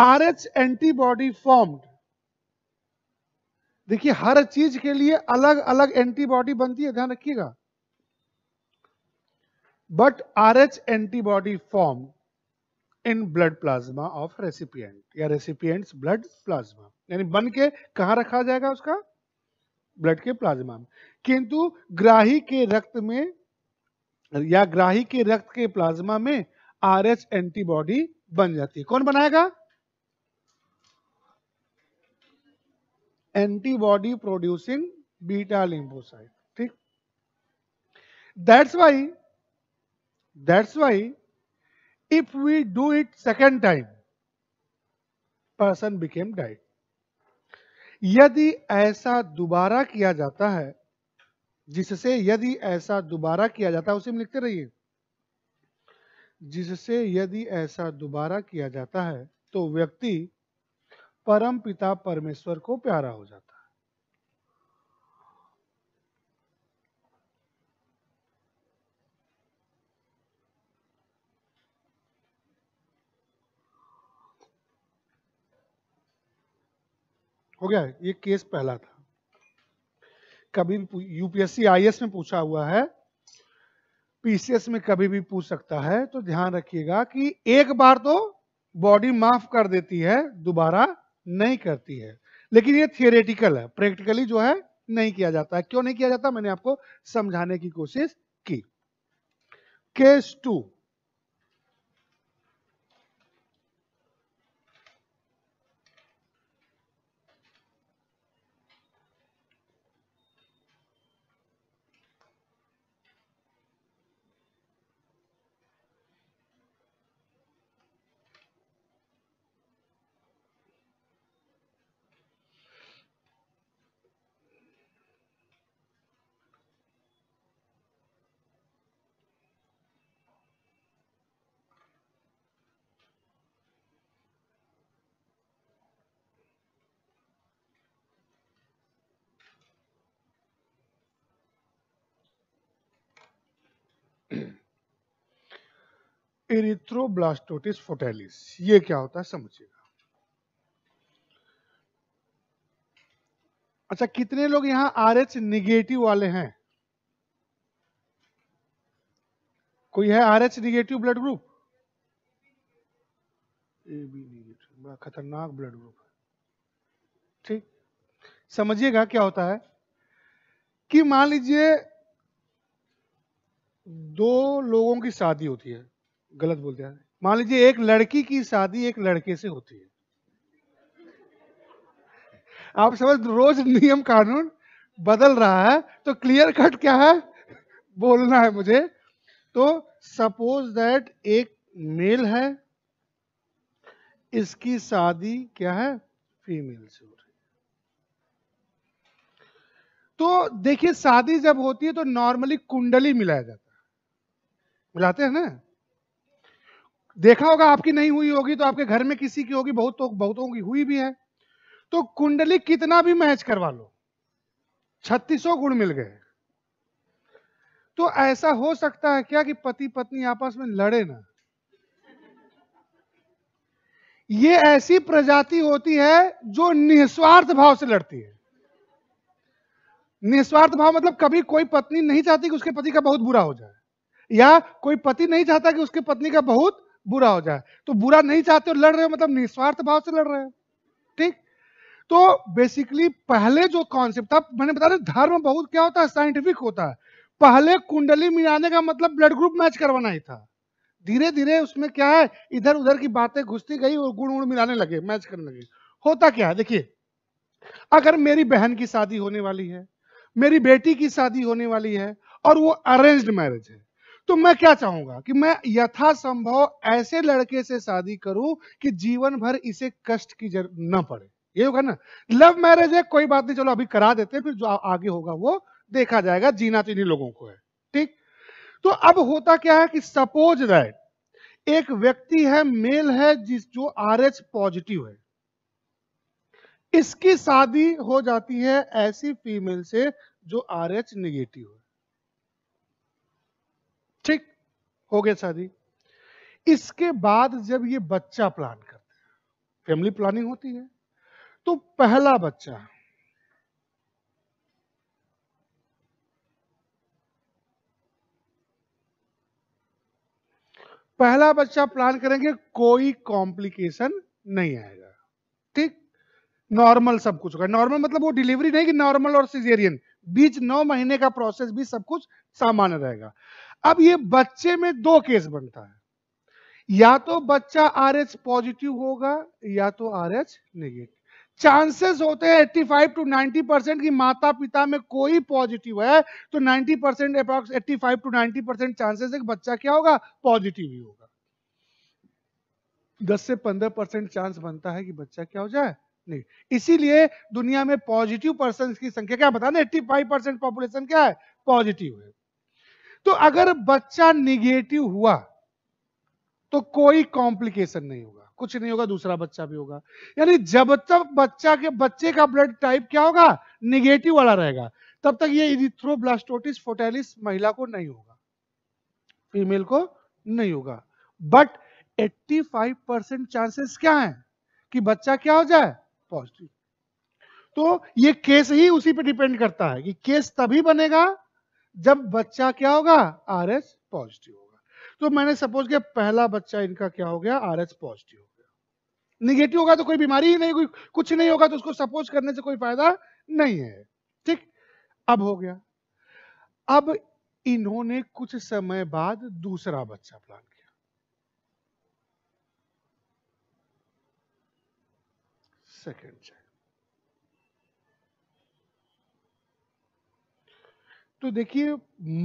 आरएच एंटीबॉडी फॉर्म्ड देखिए हर चीज के लिए अलग अलग एंटीबॉडी बनती है ध्यान रखिएगा but R H antibody form in blood plasma of recipient या रेसिपियंट ब्लड प्लाज्मा यानी बन के कहा रखा जाएगा उसका ब्लड के प्लाज्मा में किंतु ग्राही के रक्त में या ग्राही के रक्त के प्लाज्मा में आर एच एंटीबॉडी बन जाती है कौन बनाएगा एंटीबॉडी प्रोड्यूसिंग बीटा लिंबोसाइड ठीक that's why that's why if we do it second time person became diet यदि ऐसा दोबारा किया जाता है जिससे यदि ऐसा दोबारा किया जाता है उसे हम लिखते रहिए जिससे यदि ऐसा दोबारा किया जाता है तो व्यक्ति परम पिता परमेश्वर को प्यारा हो जाता है हो गया ये केस पहला था कभी यूपीएससी आईएएस में पूछा हुआ है पीसीएस में कभी भी पूछ सकता है तो ध्यान रखिएगा कि एक बार तो बॉडी माफ कर देती है दोबारा नहीं करती है लेकिन ये थियोरेटिकल है प्रैक्टिकली जो है नहीं किया जाता है क्यों नहीं किया जाता मैंने आपको समझाने की कोशिश की केस टू एरिथ्रोब्लास्टोटिस फोटेलिस ये क्या होता है समझिएगा अच्छा कितने लोग यहां आर एच निगेटिव वाले हैं कोई है R H negative blood group A B negative बड़ा खतरनाक ब्लड ग्रुप है ठीक समझिएगा क्या होता है कि मान लीजिए दो लोगों की शादी होती है गलत बोल दिया मान लीजिए एक लड़की की शादी एक लड़के से होती है आप समझ रोज नियम कानून बदल रहा है तो क्लियर कट क्या है बोलना है मुझे तो सपोज दैट एक मेल है इसकी शादी क्या है फीमेल से हो रही है तो देखिए शादी जब होती है तो नॉर्मली कुंडली मिलाया जाता है मिलाते हैं ना देखा होगा आपकी नहीं हुई होगी तो आपके घर में किसी की होगी बहुत तो बहुतों की हुई भी है तो कुंडली कितना भी मैच करवा लो छत्तीसों गुण मिल गए तो ऐसा हो सकता है क्या कि पति पत्नी आपस में लड़े ना ये ऐसी प्रजाति होती है जो निस्वार्थ भाव से लड़ती है निस्वार्थ भाव मतलब कभी कोई पत्नी नहीं चाहती कि उसके पति का बहुत बुरा हो जाए या कोई पति नहीं चाहता कि उसके पत्नी का बहुत बुरा हो जाए तो बुरा नहीं चाहते हो लड़ रहे हो मतलब निस्वार्थ भाव से लड़ रहे हो ठीक तो बेसिकली पहले जो कॉन्सेप्ट था मैंने बताया धर्म बहुत क्या होता है साइंटिफिक होता है पहले कुंडली मिलाने का मतलब ब्लड ग्रुप मैच करवाना ही था धीरे धीरे उसमें क्या है इधर उधर की बातें घुसती गई और गुण गुण मिलाने लगे मैच करने लगे होता क्या है देखिए अगर मेरी बहन की शादी होने वाली है मेरी बेटी की शादी होने वाली है और वो अरेंज्ड मैरिज है तो मैं क्या चाहूंगा कि मैं यथासंभव ऐसे लड़के से शादी करूं कि जीवन भर इसे कष्ट की जर न पड़े ये होगा ना लव मैरिज है कोई बात नहीं चलो अभी करा देते हैं फिर जो आगे होगा वो देखा जाएगा जीना तो इन्हीं लोगों को है ठीक तो अब होता क्या है कि सपोज दैट एक व्यक्ति है मेल है जिस जो आर एच पॉजिटिव है इसकी शादी हो जाती है ऐसी फीमेल से जो आर एच निगेटिव है हो गया शादी इसके बाद जब ये बच्चा प्लान करते हैं फैमिली प्लानिंग होती है तो पहला बच्चा पहला बच्चा प्लान करेंगे कोई कॉम्प्लिकेशन नहीं आएगा ठीक नॉर्मल सब कुछ होगा नॉर्मल मतलब वो डिलीवरी नहीं कि नॉर्मल और सीजेरियन बीच नौ महीने का प्रोसेस भी सब कुछ सामान्य रहेगा अब ये बच्चे में दो केस बनता है या तो बच्चा आर एच पॉजिटिव होगा या तो आर एच नेगेटिव चांसेस होते हैं 85 टू 90 परसेंट की माता पिता में कोई पॉजिटिव है तो 90 percent approx eighty two 90 percent chances है कि बच्चा क्या होगा पॉजिटिव ही होगा 10 से 15 परसेंट चांस बनता है कि बच्चा क्या हो जाए नहीं इसीलिए दुनिया में पॉजिटिव पर्सन की संख्या क्या एट्टी फाइव परसेंट पॉपुलेशन क्या है पॉजिटिव है तो अगर बच्चा निगेटिव हुआ तो कोई कॉम्प्लिकेशन नहीं होगा कुछ नहीं होगा दूसरा बच्चा भी होगा यानी जब तक बच्चा के बच्चे का ब्लड टाइप क्या होगा निगेटिव वाला रहेगा तब तक ये इरिथ्रोब्लास्टोटिस फोटेलिस महिला को नहीं होगा फीमेल को नहीं होगा बट 85 परसेंट चांसेस क्या है कि बच्चा क्या हो जाए पॉजिटिव तो ये केस ही उसी पे डिपेंड करता है कि केस तभी बनेगा जब बच्चा क्या होगा आर एच पॉजिटिव होगा तो मैंने सपोज किया पहला बच्चा इनका क्या हो गया आर एच पॉजिटिव हो गया निगेटिव होगा तो कोई बीमारी ही नहीं कोई कुछ नहीं होगा तो उसको सपोज करने से कोई फायदा नहीं है ठीक अब हो गया अब इन्होंने कुछ समय बाद दूसरा बच्चा प्लान किया सेकेंड चाइल्ड तो देखिए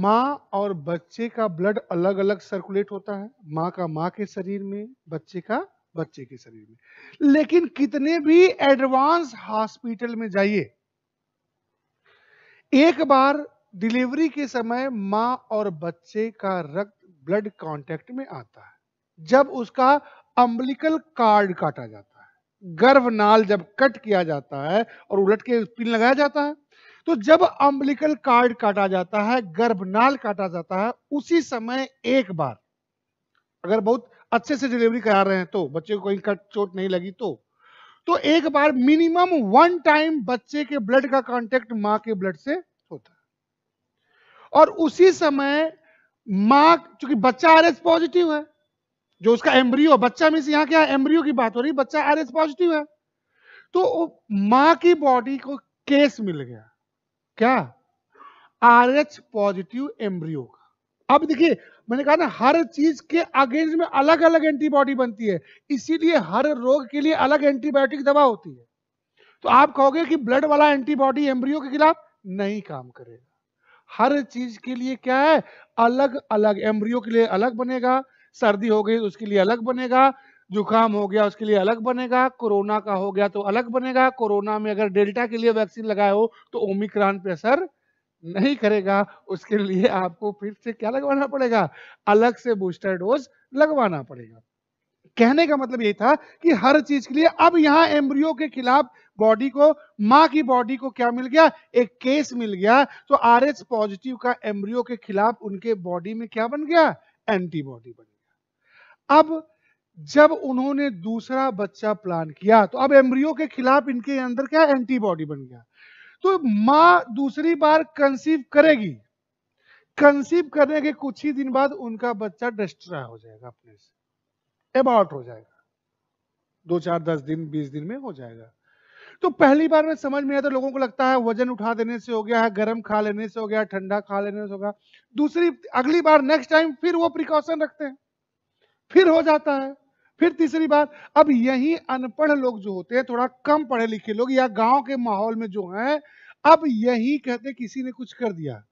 माँ और बच्चे का ब्लड अलग अलग सर्कुलेट होता है माँ का माँ के शरीर में बच्चे का बच्चे के शरीर में लेकिन कितने भी एडवांस हॉस्पिटल में जाइए एक बार डिलीवरी के समय माँ और बच्चे का रक्त ब्लड कांटेक्ट में आता है जब उसका अम्बलिकल कार्ड काटा जाता है गर्भ नाल जब कट किया जाता है और उलट के पिन लगाया जाता है तो जब अम्बलिकल कार्ड काटा जाता है गर्भनाल काटा जाता है उसी समय एक बार अगर बहुत अच्छे से डिलीवरी करा रहे हैं तो बच्चे को कहीं कट चोट नहीं लगी तो तो एक बार मिनिमम वन टाइम बच्चे के ब्लड का कांटेक्ट मां के ब्लड से होता है और उसी समय मां चूंकि बच्चा आर पॉजिटिव है जो उसका एम्ब्रियो बच्चा मीन यहाँ क्या एम्ब्रियो की बात हो रही बच्चा आर पॉजिटिव है तो मां की बॉडी को केस मिल गया क्या आरएच पॉजिटिव एम्ब्रियो का अब देखिए मैंने कहा ना हर चीज के अगेंस्ट में अलग अलग एंटीबॉडी बनती है इसीलिए हर रोग के लिए अलग एंटीबायोटिक दवा होती है तो आप कहोगे कि ब्लड वाला एंटीबॉडी एम्ब्रियो के खिलाफ नहीं काम करेगा हर चीज के लिए क्या है अलग अलग एम्ब्रियो के लिए अलग बनेगा सर्दी हो गई तो उसके लिए अलग बनेगा जुकाम हो गया उसके लिए अलग बनेगा कोरोना का हो गया तो अलग बनेगा कोरोना में अगर डेल्टा के लिए वैक्सीन लगाए हो तो ओमिक्रॉन पे असर नहीं करेगा उसके लिए आपको फिर से क्या लगवाना पड़ेगा अलग से बूस्टर डोज लगवाना पड़ेगा कहने का मतलब यही था कि हर चीज के लिए अब यहाँ एम्ब्रियो के खिलाफ बॉडी को माँ की बॉडी को क्या मिल गया एक केस मिल गया तो आर एच पॉजिटिव का एम्ब्रियो के खिलाफ उनके बॉडी में क्या बन गया एंटीबॉडी बन गया अब जब उन्होंने दूसरा बच्चा प्लान किया तो अब एम्ब्रियो के खिलाफ इनके अंदर क्या एंटीबॉडी बन गया तो मां दूसरी बार कंसीव करेगी कंसीव करने के कुछ ही दिन बाद उनका बच्चा डिस्ट्रॉय हो जाएगा अपने से एबॉर्ट हो जाएगा दो चार दस दिन बीस दिन में हो जाएगा तो पहली बार में समझ में आया तो लोगों को लगता है वजन उठा देने से हो गया है गर्म खा लेने से हो गया ठंडा खा लेने से होगा दूसरी अगली बार नेक्स्ट टाइम फिर वो प्रिकॉशन रखते हैं फिर हो जाता है फिर तीसरी बात अब यही अनपढ़ लोग जो होते हैं थोड़ा कम पढ़े लिखे लोग या गांव के माहौल में जो हैं अब यही कहते किसी ने कुछ कर दिया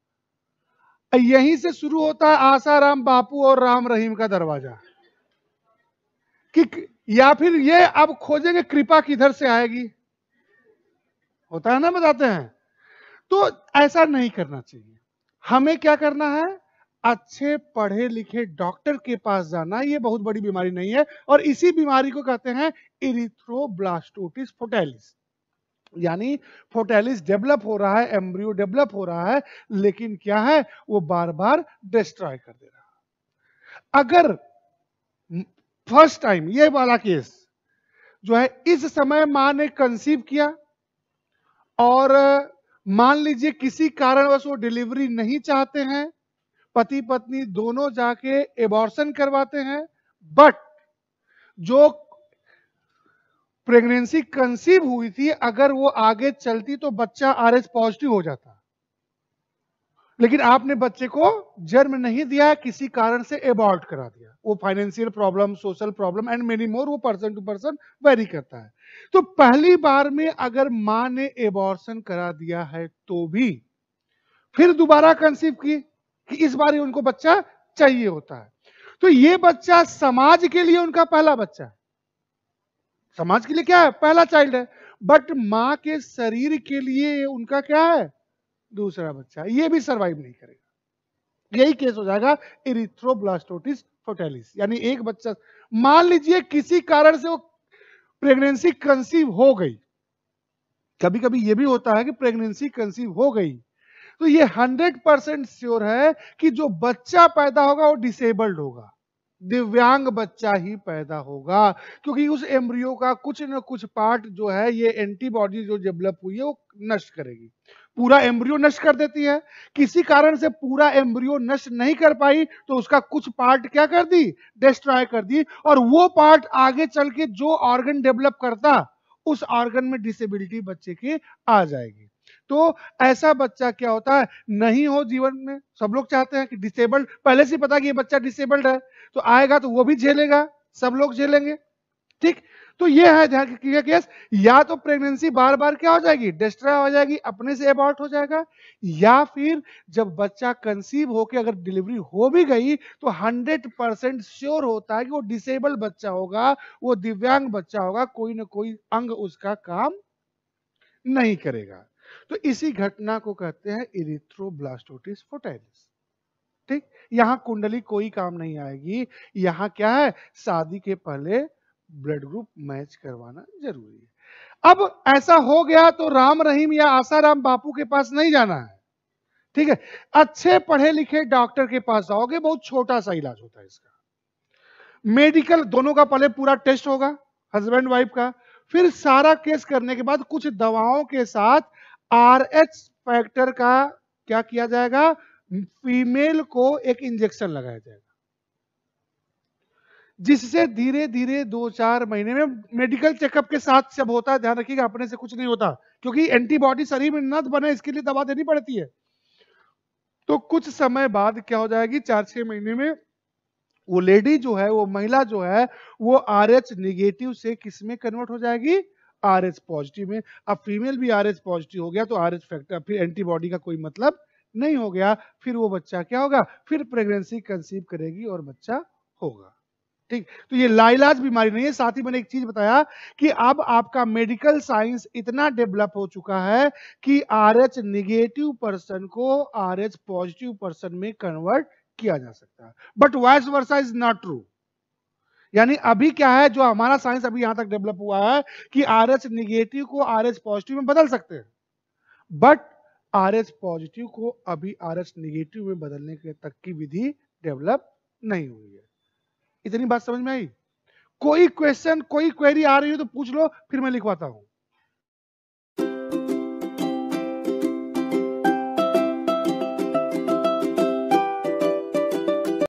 यही से शुरू होता है आसाराम बापू और राम रहीम का दरवाजा कि या फिर ये अब खोजेंगे कृपा किधर से आएगी होता है ना बताते हैं तो ऐसा नहीं करना चाहिए हमें क्या करना है अच्छे पढ़े लिखे डॉक्टर के पास जाना ये बहुत बड़ी बीमारी नहीं है और इसी बीमारी को कहते हैं इरिथ्रोब्लास्टोटिस फोटेलिस यानी फोटेलिस डेवलप हो रहा है एम्ब्रियो डेवलप हो रहा है लेकिन क्या है वो बार बार डिस्ट्रॉय कर दे रहा अगर फर्स्ट टाइम ये वाला केस जो है इस समय मां ने कंसीव किया और मान लीजिए किसी कारणवश वो डिलीवरी नहीं चाहते हैं पति पत्नी दोनों जाके एबॉर्सन करवाते हैं बट जो प्रेगनेंसी कंसीव हुई थी अगर वो आगे चलती तो बच्चा आरएच पॉजिटिव हो जाता लेकिन आपने बच्चे को जन्म नहीं दिया किसी कारण से एबॉर्ट करा दिया वो financial problem social problem and many more वो पर्सन टू पर्सन वेरी करता है तो पहली बार में अगर माँ ने एबॉर्सन करा दिया है तो भी फिर दोबारा कंसीव की कि इस बार उनको बच्चा चाहिए होता है तो ये बच्चा समाज के लिए उनका पहला बच्चा है समाज के लिए क्या है पहला चाइल्ड है बट मां के शरीर के लिए उनका क्या है दूसरा बच्चा ये भी सरवाइव नहीं करेगा यही केस हो जाएगा इरिथ्रोब्लास्टोटिस फोटेलिस यानी एक बच्चा मान लीजिए किसी कारण से वो प्रेगनेंसी कंसीव हो गई कभी कभी ये भी होता है कि प्रेगनेंसी कंसीव हो गई तो ये हंड्रेड परसेंट श्योर है कि जो बच्चा पैदा होगा वो डिसेबल्ड होगा दिव्यांग बच्चा ही पैदा होगा क्योंकि उस एम्ब्रियो का कुछ न कुछ पार्ट जो है ये एंटीबॉडी जो डेवलप हुई है वो नष्ट करेगी पूरा एम्ब्रियो नष्ट कर देती है किसी कारण से पूरा एम्ब्रियो नष्ट नहीं कर पाई तो उसका कुछ पार्ट क्या कर दी डिस्ट्रॉय कर दी और वो पार्ट आगे चल के जो ऑर्गन डेवलप करता उस ऑर्गन में डिसेबिलिटी बच्चे की आ जाएगी तो ऐसा बच्चा क्या होता है नहीं हो जीवन में सब लोग चाहते हैं कि डिसेबल्ड पहले से पता कि ये बच्चा डिसेबल्ड है तो आएगा तो वो भी झेलेगा सब लोग झेलेंगे ठीक तो ये है ध्यान रखिएगा केस या तो प्रेगनेंसी बार बार क्या हो जाएगी डिस्ट्रॉय हो जाएगी अपने से अबॉर्ट हो जाएगा या फिर जब बच्चा कंसीव होकर अगर डिलीवरी हो भी गई तो 100 परसेंट श्योर होता है कि वो डिसेबल बच्चा होगा वो दिव्यांग बच्चा होगा कोई ना कोई अंग उसका काम नहीं करेगा तो इसी घटना को कहते हैं इरिथ्रोब्लास्टोटिस फोटाइलिस ठीक यहां कुंडली कोई काम नहीं आएगी यहां क्या है शादी के पहले ब्लड ग्रुप मैच करवाना जरूरी है अब ऐसा हो गया तो राम रहीम या आसाराम बापू के पास नहीं जाना है ठीक है अच्छे पढ़े लिखे डॉक्टर के पास जाओगे बहुत छोटा सा इलाज होता है इसका मेडिकल दोनों का पहले पूरा टेस्ट होगा हस्बैंड वाइफ का फिर सारा केस करने के बाद कुछ दवाओं के साथ आर एच फैक्टर का क्या किया जाएगा फीमेल को एक इंजेक्शन लगाया जाएगा जिससे धीरे धीरे दो चार महीने में मेडिकल चेकअप के साथ सब होता है ध्यान रखिएगा अपने से कुछ नहीं होता क्योंकि एंटीबॉडी शरीर में न बने इसके लिए दवा देनी पड़ती है तो कुछ समय बाद क्या हो जाएगी चार छह महीने में वो लेडी जो है वो महिला जो है वो आर एच निगेटिव से किसमें कन्वर्ट हो जाएगी आर एच पॉजिटिव में अब फीमेल भी आर एच पॉजिटिव हो गया तो आर एच फैक्टर फिर एंटीबॉडी का कोई मतलब नहीं हो गया फिर वो बच्चा क्या होगा फिर प्रेगनेंसी कंसीव करेगी और बच्चा होगा ठीक तो ये लाइलाज बीमारी नहीं है साथ ही मैंने एक चीज बताया कि अब आपका मेडिकल साइंस इतना डेवलप हो चुका है कि आर एच निगेटिव पर्सन को आर एच पॉजिटिव पर्सन में कन्वर्ट किया जा सकता है but vice versa is not true यानी अभी क्या है जो हमारा साइंस अभी यहां तक डेवलप हुआ है कि आर एच निगेटिव को आर एच पॉजिटिव में बदल सकते हैं बट आर एच पॉजिटिव को अभी आर एच निगेटिव में बदलने के तक की विधि डेवलप नहीं हुई है इतनी बात समझ में आई कोई क्वेश्चन कोई क्वेरी आ रही हो तो पूछ लो फिर मैं लिखवाता हूं